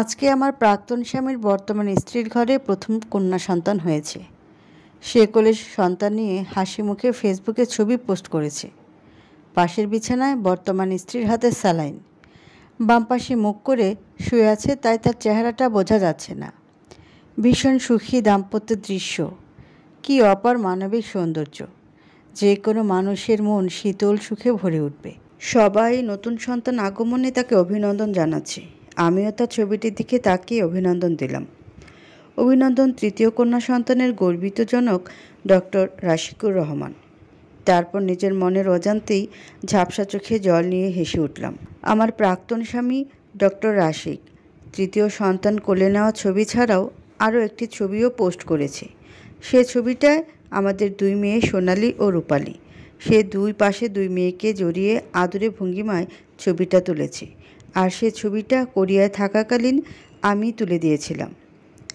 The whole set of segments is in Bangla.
আজকে আমার প্রাক্তন স্বামীর বর্তমান স্ত্রীর ঘরে প্রথম কন্যা সন্তান হয়েছে সে কোলে সন্তান নিয়ে হাসি মুখে ফেসবুকে ছবি পোস্ট করেছে পাশের বিছানায় বর্তমান স্ত্রীর হাতে স্যালাইন বাম পাশে মুখ করে শুয়ে আছে তাই তার চেহারাটা বোঝা যাচ্ছে না ভীষণ সুখী দাম্পত্য দৃশ্য কি অপার মানবিক সৌন্দর্য যে কোনো মানুষের মন শীতল সুখে ভরে উঠবে সবাই নতুন সন্তান আগমনে তাকে অভিনন্দন জানাচ্ছে আমিও তার ছবিটির দিকে তাকিয়ে অভিনন্দন দিলাম অভিনন্দন তৃতীয় কন্যা সন্তানের গর্বিতজনক ডক্টর রাশিকুর রহমান তারপর নিজের মনের অজান্তেই ঝাপসা চোখে জল নিয়ে হেসে উঠলাম আমার প্রাক্তন স্বামী ডক্টর রাশিক তৃতীয় সন্তান কোলে নেওয়া ছবি ছাড়াও আরও একটি ছবিও পোস্ট করেছে সে ছবিটায় আমাদের দুই মেয়ে সোনালি ও রূপালি সে দুই পাশে দুই মেয়েকে জড়িয়ে আদুরে ভঙ্গিমায় ছবিটা তুলেছে আর সে ছবিটা কোরিয়ায় থাকাকালীন আমি তুলে দিয়েছিলাম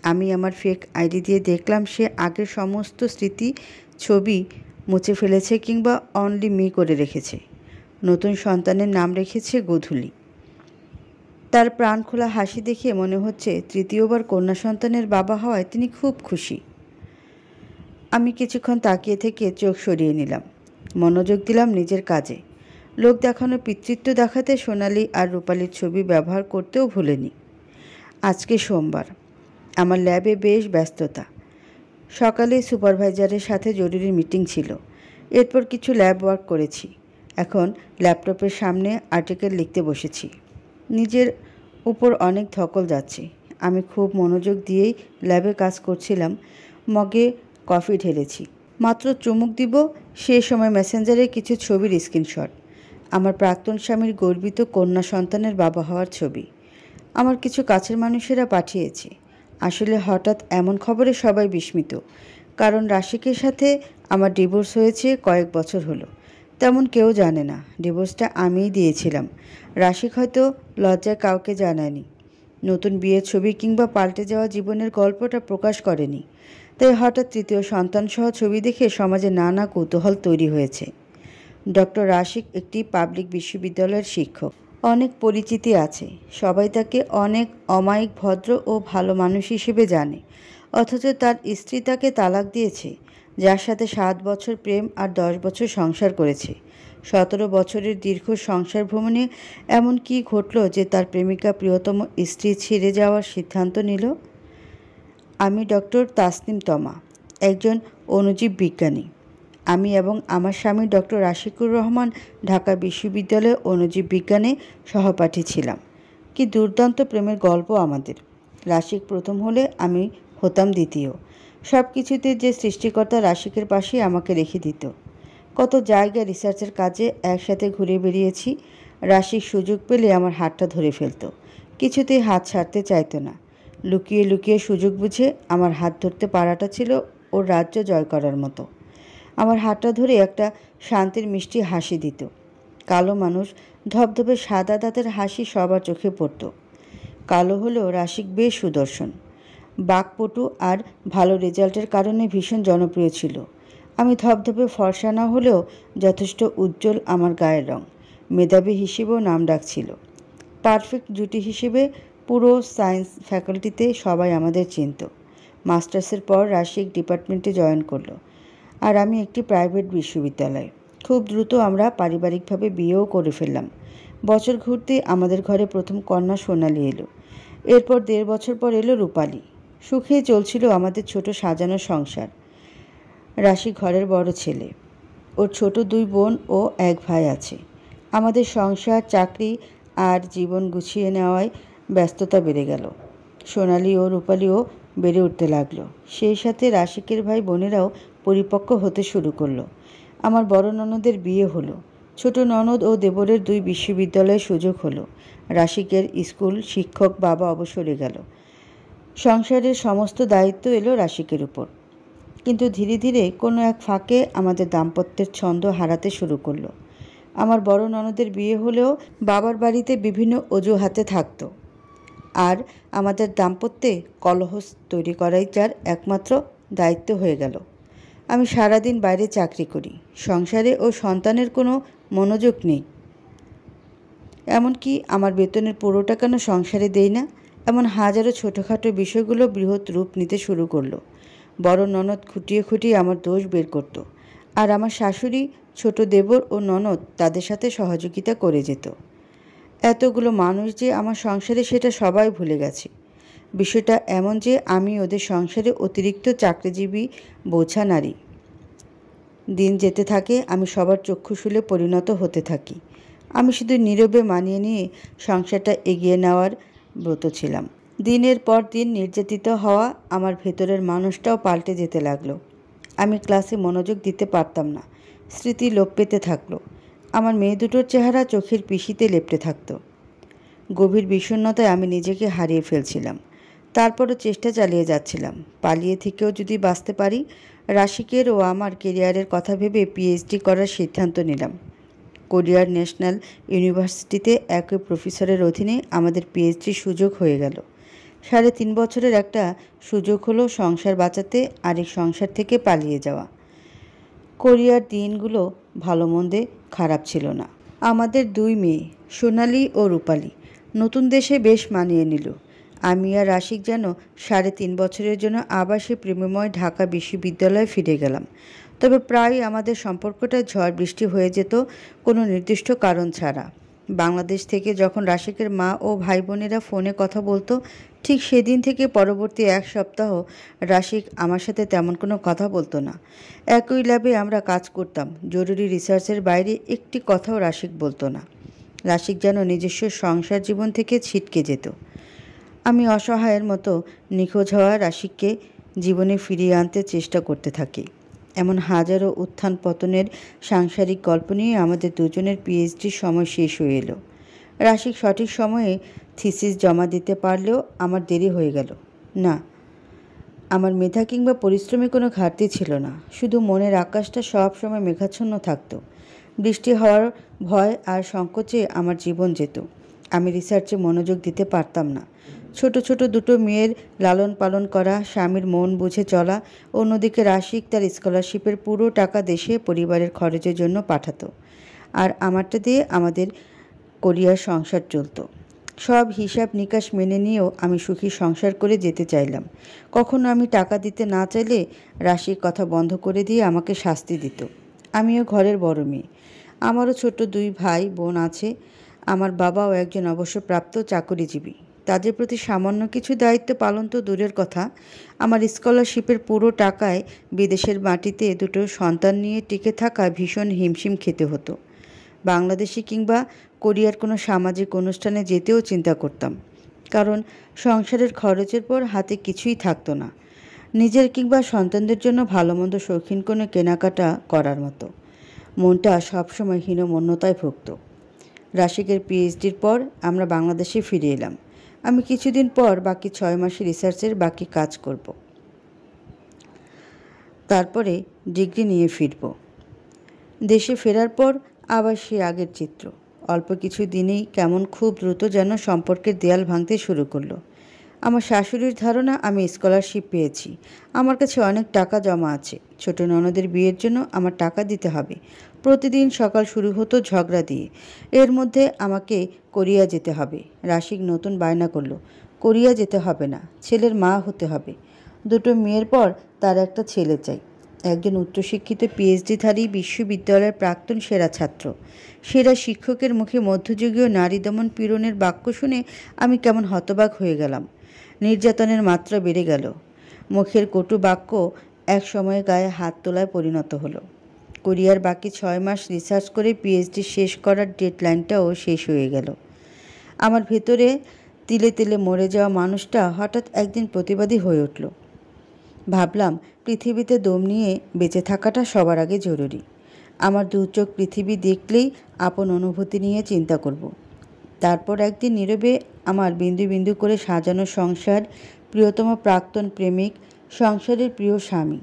আমি আমার ফেক আইডি দিয়ে দেখলাম সে আগের সমস্ত স্মৃতি ছবি মুছে ফেলেছে কিংবা অনলি মি করে রেখেছে নতুন সন্তানের নাম রেখেছে গোধূলি তার প্রাণ খোলা হাসি দেখে মনে হচ্ছে তৃতীয়বার কন্যা সন্তানের বাবা হওয়ায় তিনি খুব খুশি আমি কিছুক্ষণ তাকিয়ে থেকে চোখ সরিয়ে নিলাম মনোযোগ দিলাম নিজের কাজে লোক দেখানো পিতৃত্ব দেখাতে সোনালি আর রূপালির ছবি ব্যবহার করতেও ভুলেনি আজকে সোমবার আমার ল্যাবে বেশ ব্যস্ততা সকালে সুপারভাইজারের সাথে জরুরি মিটিং ছিল এরপর কিছু ল্যাব ওয়ার্ক করেছি এখন ল্যাপটপের সামনে আর্টিকেল লিখতে বসেছি নিজের উপর অনেক ধকল যাচ্ছে আমি খুব মনোযোগ দিয়েই ল্যাবে কাজ করছিলাম মগে কফি ঢেলেছি মাত্র চুমুক দিব সে সময় মেসেঞ্জারে কিছু ছবির স্ক্রিনশট আমার প্রাক্তন স্বামীর গর্বিত কন্যা সন্তানের বাবা হওয়ার ছবি আমার কিছু কাছের মানুষেরা পাঠিয়েছে আসলে হঠাৎ এমন খবরে সবাই বিস্মিত কারণ রাশিকের সাথে আমার ডিভোর্স হয়েছে কয়েক বছর হলো তেমন কেউ জানে না ডিভোর্সটা আমিই দিয়েছিলাম রাশিক হয়তো লজ্জায় কাউকে জানায়নি নতুন বিয়ের ছবি কিংবা পাল্টে যাওয়া জীবনের গল্পটা প্রকাশ করেনি তাই হঠাৎ তৃতীয় সন্তানসহ ছবি দেখে সমাজে নানা কৌতূহল তৈরি হয়েছে ডক্টর আশিক একটি পাবলিক বিশ্ববিদ্যালয়ের শিক্ষক অনেক পরিচিতি আছে সবাই তাকে অনেক অমায়িক ভদ্র ও ভালো মানুষ হিসেবে জানে অথচ তার স্ত্রী তাকে তালাক দিয়েছে যার সাথে সাত বছর প্রেম আর দশ বছর সংসার করেছে সতেরো বছরের দীর্ঘ সংসার ভ্রমণে এমন কি ঘটল যে তার প্রেমিকা প্রিয়তম স্ত্রী ছেড়ে যাওয়ার সিদ্ধান্ত নিল আমি ডক্টর তাসনিম তমা একজন অণুজীব বিজ্ঞানী আমি এবং আমার স্বামী ডক্টর রাশিকুর রহমান ঢাকা বিশ্ববিদ্যালয়ে অণুজীব বিজ্ঞানে সহপাঠী ছিলাম কি দুর্দান্ত প্রেমের গল্প আমাদের রাশিক প্রথম হলে আমি হতাম দ্বিতীয় সব কিছুতে যে সৃষ্টিকর্তা রাশিকের পাশে আমাকে রেখে দিত কত জায়গা রিসার্চের কাজে একসাথে ঘুরে বেরিয়েছি রাশিক সুযোগ পেলে আমার হাতটা ধরে ফেলত কিছুতেই হাত ছাড়তে চাইতো না লুকিয়ে লুকিয়ে সুযোগ বুঝে আমার হাত ধরতে পারাটা ছিল ওর রাজ্য জয় করার মতো আমার হাতটা ধরে একটা শান্তির মিষ্টি হাসি দিত কালো মানুষ ধবধবে সাদা দাঁতের হাসি সবার চোখে পড়ত কালো হলেও রাশিক বেশ সুদর্শন বাঘপটু আর ভালো রেজাল্টের কারণে ভীষণ জনপ্রিয় ছিল আমি ধবধবে ফর্সা না হলেও যথেষ্ট উজ্জ্বল আমার গায়ের রং মেধাবী হিসেবেও নাম ডাকছিল পারফেক্ট জুটি হিসেবে পুরো সায়েন্স ফ্যাকাল্টিতে সবাই আমাদের চিনত মাস্টার্সের পর রাশিক ডিপার্টমেন্টে জয়েন করলো আর আমি একটি প্রাইভেট বিশ্ববিদ্যালয় খুব দ্রুত আমরা পারিবারিকভাবে বিয়েও করে ফেললাম বছর ঘুরতে আমাদের ঘরে প্রথম কন্যা সোনালি এলো এরপর দেড় বছর পর এলো রূপালী সুখে চলছিল আমাদের ছোট সাজানো সংসার রাশি ঘরের বড় ছেলে ওর ছোট দুই বোন ও এক ভাই আছে আমাদের সংসার চাকরি আর জীবন গুছিয়ে নেওয়ায় ব্যস্ততা বেড়ে গেল সোনালি ও রূপালিও বেড়ে উঠতে লাগলো সেই সাথে রাশিকের ভাই বোনেরাও পরিপক্ক হতে শুরু করলো আমার বড় ননদের বিয়ে হলো ছোট ননদ ও দেবরের দুই বিশ্ববিদ্যালয়ে সুযোগ হলো রাশিকের স্কুল শিক্ষক বাবা অবসরে গেল সংসারের সমস্ত দায়িত্ব এলো রাশিকের উপর কিন্তু ধীরে ধীরে কোনো এক ফাঁকে আমাদের দাম্পত্যের ছন্দ হারাতে শুরু করলো আমার বড় ননদের বিয়ে হলেও বাবার বাড়িতে বিভিন্ন অজুহাতে থাকতো আর আমাদের দাম্পত্যে কলহ তৈরি করাই যার একমাত্র দায়িত্ব হয়ে গেল আমি সারাদিন বাইরে চাকরি করি সংসারে ও সন্তানের কোনো মনোযোগ নেই এমনকি আমার বেতনের পুরোটা কেন সংসারে দেই না এমন হাজারো ছোটোখাটো বিষয়গুলো বৃহৎ রূপ নিতে শুরু করলো বড় ননদ খুঁটিয়ে খুঁটিয়ে আমার দোষ বের করত আর আমার শাশুড়ি ছোট দেবর ও ননদ তাদের সাথে সহযোগিতা করে যেত এতগুলো মানুষ যে আমার সংসারে সেটা সবাই ভুলে গেছে বিষয়টা এমন যে আমি ওদের সংসারে অতিরিক্ত চাকরিজীবী বোঝা নারী দিন যেতে থাকে আমি সবার চক্ষুশুলে পরিণত হতে থাকি আমি শুধু নীরবে মানিয়ে নিয়ে সংসারটা এগিয়ে নেওয়ার ব্রত ছিলাম দিনের পর দিন নির্যাতিত হওয়া আমার ভেতরের মানুষটাও পাল্টে যেতে লাগলো আমি ক্লাসে মনোযোগ দিতে পারতাম না স্মৃতি লোপ পেতে থাকলো আমার মেয়ে দুটোর চেহারা চোখের পিসিতে লেপটে থাকতো গভীর বিষণ্নতায় আমি নিজেকে হারিয়ে ফেলছিলাম তারপরও চেষ্টা চালিয়ে যাচ্ছিলাম পালিয়ে থেকেও যদি বাঁচতে পারি রাশিকের ও আমার কেরিয়ারের কথা ভেবে পিএইচডি করার সিদ্ধান্ত নিলাম কোরিয়ার ন্যাশনাল ইউনিভার্সিটিতে একই প্রফেসরের অধীনে আমাদের পিএইচডির সুযোগ হয়ে গেল সাড়ে তিন বছরের একটা সুযোগ হলো সংসার বাঁচাতে আরেক সংসার থেকে পালিয়ে যাওয়া কোরিয়ার দিনগুলো ভালো মন্দে খারাপ ছিল না আমাদের দুই মেয়ে সোনালি ও রূপালী নতুন দেশে বেশ মানিয়ে নিল আমি আর রাশিক যেন সাড়ে তিন বছরের জন্য আবার সে প্রেমময় ঢাকা বিশ্ববিদ্যালয়ে ফিরে গেলাম তবে প্রায় আমাদের সম্পর্কটা ঝড় বৃষ্টি হয়ে যেত কোনো নির্দিষ্ট কারণ ছাড়া বাংলাদেশ থেকে যখন রাশিকের মা ও ভাই বোনেরা ফোনে কথা বলতো ঠিক সেদিন থেকে পরবর্তী এক সপ্তাহ রাশিক আমার সাথে তেমন কোনো কথা বলতো না একই ল্যাবে আমরা কাজ করতাম জরুরি রিসার্চের বাইরে একটি কথাও রাশিক বলতো না রাশিক যেন নিজস্ব সংসার জীবন থেকে ছিটকে যেত আমি অসহায়ের মতো নিখোঁজ হওয়া রাশিককে জীবনে ফিরিয়ে আনতে চেষ্টা করতে থাকি এমন হাজারো উত্থান পতনের সাংসারিক গল্প নিয়ে আমাদের দুজনের পিএইচডির সময় শেষ হয়ে এলো রাশিক সঠিক সময়ে থিসিস জমা দিতে পারলেও আমার দেরি হয়ে গেল না আমার মেধা কিংবা পরিশ্রমে কোনো ঘাটতি ছিল না শুধু মনের আকাশটা সব সময় মেঘাচ্ছন্ন থাকতো বৃষ্টি হওয়ার ভয় আর সংকোচে আমার জীবন যেত আমি রিসার্চে মনোযোগ দিতে পারতাম না ছোট ছোট দুটো মেয়ের লালন পালন করা স্বামীর মন বুঝে চলা অন্যদিকে রাশিক তার স্কলারশিপের পুরো টাকা দেশে পরিবারের খরচের জন্য পাঠাতো আর আমারটা দিয়ে আমাদের কোরিয়ার সংসার চলতো সব হিসাব নিকাশ মেনে নিয়েও আমি সুখী সংসার করে যেতে চাইলাম কখনো আমি টাকা দিতে না চাইলে রাশির কথা বন্ধ করে দিয়ে আমাকে শাস্তি দিত আমিও ঘরের বড় মেয়ে আমারও ছোট দুই ভাই বোন আছে আমার বাবাও একজন প্রাপ্ত চাকরিজীবী তাদের প্রতি সামান্য কিছু দায়িত্ব পালন তো দূরের কথা আমার স্কলারশিপের পুরো টাকায় বিদেশের মাটিতে দুটো সন্তান নিয়ে টিকে থাকা ভীষণ হিমশিম খেতে হতো বাংলাদেশি কিংবা কোরিয়ার কোনো সামাজিক অনুষ্ঠানে যেতেও চিন্তা করতাম কারণ সংসারের খরচের পর হাতে কিছুই থাকতো না নিজের কিংবা সন্তানদের জন্য ভালো মন্দ শৌখিন কোনো কেনাকাটা করার মতো মনটা সবসময় হীনমন্যতায় ভুগত রাশিকের পিএইচডির পর আমরা বাংলাদেশে ফিরে এলাম আমি কিছুদিন পর বাকি ছয় মাসের রিসার্চের বাকি কাজ করব তারপরে ডিগ্রি নিয়ে ফিরব দেশে ফেরার পর আবার সে আগের চিত্র অল্প কিছু দিনেই কেমন খুব দ্রুত যেন সম্পর্কের দেয়াল ভাঙতে শুরু করলো আমার শাশুড়ির ধারণা আমি স্কলারশিপ পেয়েছি আমার কাছে অনেক টাকা জমা আছে ছোট ননদের বিয়ের জন্য আমার টাকা দিতে হবে প্রতিদিন সকাল শুরু হতো ঝগড়া দিয়ে এর মধ্যে আমাকে কোরিয়া যেতে হবে রাশিক নতুন বায়না করলো কোরিয়া যেতে হবে না ছেলের মা হতে হবে দুটো মেয়ের পর তার একটা ছেলে চাই একজন উচ্চশিক্ষিত পিএইচডিধারী বিশ্ববিদ্যালয়ের প্রাক্তন সেরা ছাত্র সেরা শিক্ষকের মুখে মধ্যযুগীয় নারী দমন পীড়নের বাক্য শুনে আমি কেমন হতবাক হয়ে গেলাম নির্যাতনের মাত্রা বেড়ে গেল মুখের কটু বাক্য এক সময় গায়ে হাত তোলায় পরিণত হলো কোরিয়ার বাকি ছয় মাস রিসার্চ করে পিএইচডি শেষ করার ডেডলাইনটাও শেষ হয়ে গেল আমার ভেতরে তিলে তিলে মরে যাওয়া মানুষটা হঠাৎ একদিন প্রতিবাদী হয়ে উঠল ভাবলাম পৃথিবীতে দম নিয়ে বেঁচে থাকাটা সবার আগে জরুরি আমার দু চোখ পৃথিবী দেখলেই আপন অনুভূতি নিয়ে চিন্তা করব তারপর একদিন নীরবে আমার বিন্দু বিন্দু করে সাজানো সংসার প্রিয়তম প্রাক্তন প্রেমিক সংসারের প্রিয় স্বামী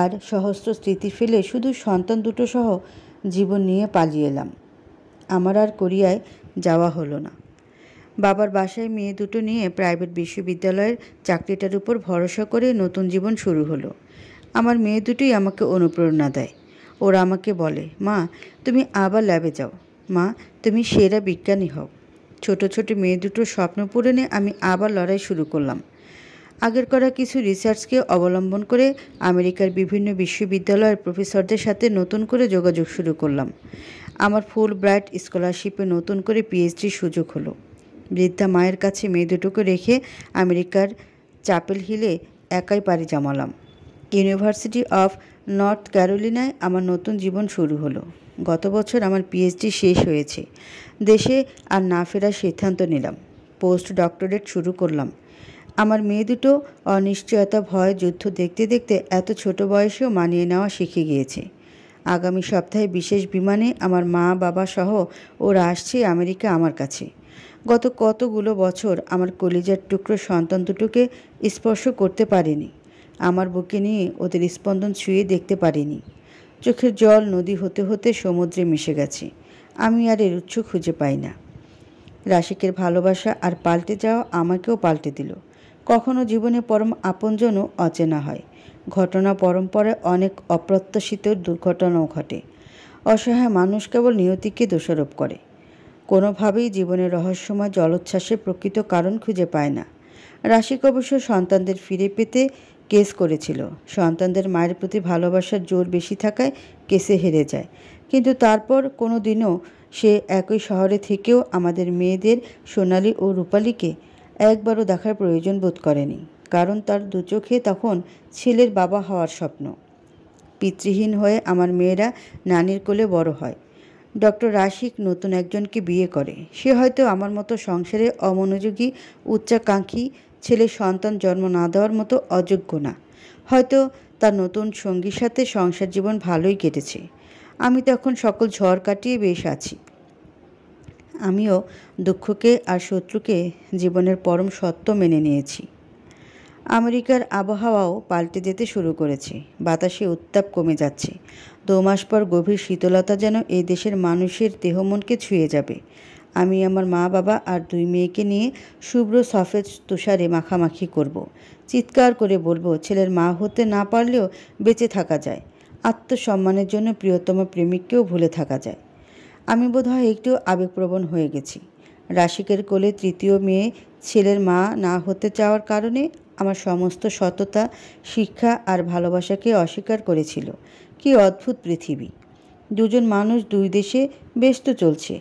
আর সহস্র স্মৃতি ফেলে শুধু সন্তান দুটো সহ জীবন নিয়ে পালিয়ে এলাম আমার আর কোরিয়ায় যাওয়া হলো না বাবার বাসায় মেয়ে দুটো নিয়ে প্রাইভেট বিশ্ববিদ্যালয়ের চাকরিটার উপর ভরসা করে নতুন জীবন শুরু হলো আমার মেয়ে দুটোই আমাকে অনুপ্রেরণা দেয় ওরা আমাকে বলে মা তুমি আবার ল্যাবে যাও মা তুমি সেরা বিজ্ঞানী হও ছোট ছোট মেয়ে দুটোর স্বপ্ন পূরণে আমি আবার লড়াই শুরু করলাম আগের করা কিছু রিসার্চকে অবলম্বন করে আমেরিকার বিভিন্ন বিশ্ববিদ্যালয়ের প্রফেসরদের সাথে নতুন করে যোগাযোগ শুরু করলাম আমার ফুল ব্রাইট স্কলারশিপে নতুন করে পিএইচডির সুযোগ হলো বৃদ্ধা মায়ের কাছে মেয়ে দুটোকে রেখে আমেরিকার চাপেল হিলে একাই পাড়ি জমালাম ইউনিভার্সিটি অফ নর্থ ক্যারোলিনায় আমার নতুন জীবন শুরু হলো গত বছর আমার পিএইচডি শেষ হয়েছে দেশে আর না ফেরার সিদ্ধান্ত নিলাম পোস্ট ডক্টরেট শুরু করলাম আমার মেয়ে দুটো অনিশ্চয়তা ভয় যুদ্ধ দেখতে দেখতে এত ছোট বয়সেও মানিয়ে নেওয়া শিখে গিয়েছে আগামী সপ্তাহে বিশেষ বিমানে আমার মা বাবা সহ ওরা আসছে আমেরিকা আমার কাছে গত কতগুলো বছর আমার কলিজার টুকরো সন্তান দুটোকে স্পর্শ করতে পারিনি আমার বুকে নিয়ে ওদের স্পন্দন ছুঁয়ে দেখতে পারিনি চোখের জল নদী হতে হতে সমুদ্রে মিশে গেছে আমি আর এর উচ্ছ খুঁজে পাই না রাশিকের ভালোবাসা আর পাল্টে যাওয়া আমাকেও পাল্টে দিল কখনো জীবনে পরম আপনজনও অচেনা হয় ঘটনা পরম্পরায় অনেক অপ্রত্যাশিত দুর্ঘটনাও ঘটে অসহায় মানুষ কেবল নিয়তিকে দোষারোপ করে কোনোভাবেই জীবনের রহস্যময় জলোচ্ছ্বাসের প্রকৃত কারণ খুঁজে পায় না রাশিক অবশ্য সন্তানদের ফিরে পেতে কেস করেছিল সন্তানদের মায়ের প্রতি ভালোবাসার জোর বেশি থাকায় কেসে হেরে যায় কিন্তু তারপর কোনো দিনও সে একই শহরে থেকেও আমাদের মেয়েদের সোনালি ও রূপালীকে একবারও দেখার প্রয়োজন বোধ করেনি কারণ তার দু চোখে তখন ছেলের বাবা হওয়ার স্বপ্ন পিতৃহীন হয়ে আমার মেয়েরা নানির কোলে বড় হয় ডক্টর রাশিক নতুন একজনকে বিয়ে করে সে হয়তো আমার মতো সংসারে অমনোযোগী উচ্চাকাঙ্ক্ষী ছেলে সন্তান জন্ম না দেওয়ার মতো অযোগ্য না হয়তো তার নতুন সঙ্গীর সাথে সংসার জীবন ভালোই কেটেছে আমি তখন সকল ঝড় কাটিয়ে বেশ আছি আমিও দুঃখকে আর শত্রুকে জীবনের পরম সত্য মেনে নিয়েছি আমেরিকার আবহাওয়াও পাল্টে যেতে শুরু করেছে বাতাসে উত্তাপ কমে যাচ্ছে দু মাস পর গভীর শীতলতা যেন এই দেশের মানুষের দেহমনকে ছুঁয়ে যাবে আমি আমার মা বাবা আর দুই মেয়েকে নিয়ে শুভ্র সফেদ তুষারে মাখামাখি করব। চিৎকার করে বলবো ছেলের মা হতে না পারলেও বেঁচে থাকা যায় আত্মসম্মানের জন্য প্রিয়তম প্রেমিককেও ভুলে থাকা যায় আমি বোধহয় একটু আবেগপ্রবণ হয়ে গেছি রাশিকের কোলে তৃতীয় মেয়ে ছেলের মা না হতে চাওয়ার কারণে আমার সমস্ত সততা শিক্ষা আর ভালোবাসাকে অস্বীকার করেছিল কি অদ্ভুত পৃথিবী দুজন মানুষ দুই দেশে ব্যস্ত চলছে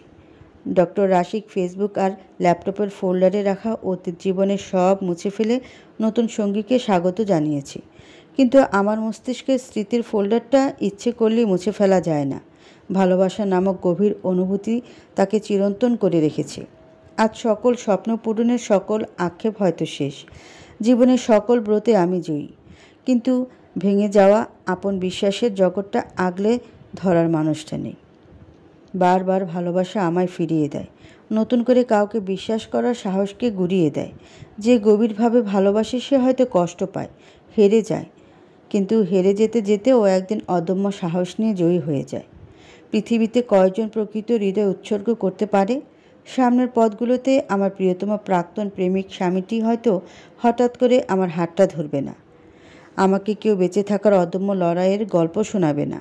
ডক্টর রাশিক ফেসবুক আর ল্যাপটপের ফোল্ডারে রাখা অতীত জীবনের সব মুছে ফেলে নতুন সঙ্গীকে স্বাগত জানিয়েছি কিন্তু আমার মস্তিষ্কের স্মৃতির ফোল্ডারটা ইচ্ছে করলেই মুছে ফেলা যায় না ভালোবাসা নামক গভীর অনুভূতি তাকে চিরন্তন করে রেখেছে আজ সকল স্বপ্ন পূরণের সকল আক্ষেপ হয়তো শেষ জীবনের সকল ব্রতে আমি জয়ী কিন্তু ভেঙে যাওয়া আপন বিশ্বাসের জগৎটা আগলে ধরার মানুষটা নেই বারবার ভালোবাসা আমায় ফিরিয়ে দেয় নতুন করে কাউকে বিশ্বাস করার সাহসকে গুড়িয়ে দেয় যে গভীরভাবে ভালোবাসে সে হয়তো কষ্ট পায় হেরে যায় কিন্তু হেরে যেতে যেতে ও একদিন অদম্য সাহস নিয়ে জয়ী হয়ে যায় পৃথিবীতে কয়জন প্রকৃত হৃদয় উৎসর্গ করতে পারে সামনের পথগুলোতে আমার প্রিয়তম প্রাক্তন প্রেমিক স্বামীটি হয়তো হঠাৎ করে আমার হাতটা ধরবে না আমাকে কেউ বেঁচে থাকার অদম্য লড়াইয়ের গল্প শোনাবে না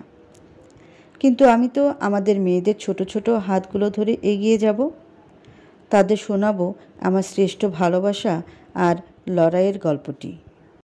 কিন্তু আমি তো আমাদের মেয়েদের ছোট ছোট হাতগুলো ধরে এগিয়ে যাব তাদের শোনাবো আমার শ্রেষ্ঠ ভালোবাসা আর লড়াইয়ের গল্পটি